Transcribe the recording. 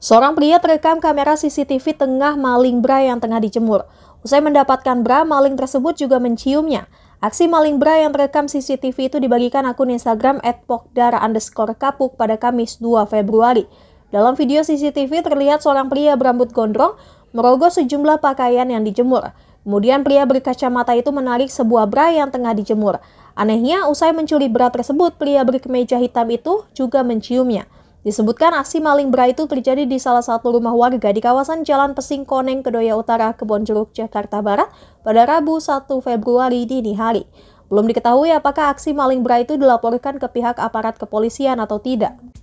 Seorang pria terekam kamera CCTV tengah maling bra yang tengah dijemur. Usai mendapatkan bra, maling tersebut juga menciumnya. Aksi maling bra yang terekam CCTV itu dibagikan akun Instagram @pokdara underscore kapuk pada Kamis 2 Februari. Dalam video CCTV terlihat seorang pria berambut gondrong merogoh sejumlah pakaian yang dijemur. Kemudian pria berkacamata itu menarik sebuah bra yang tengah dijemur. Anehnya, usai mencuri bra tersebut, pria berkemeja hitam itu juga menciumnya. Disebutkan aksi maling bra itu terjadi di salah satu rumah warga di kawasan Jalan Pesing Koneng, Kedoya Utara, Kebonjeruk, Jakarta Barat pada Rabu 1 Februari dini hari. Belum diketahui apakah aksi maling bra itu dilaporkan ke pihak aparat kepolisian atau tidak.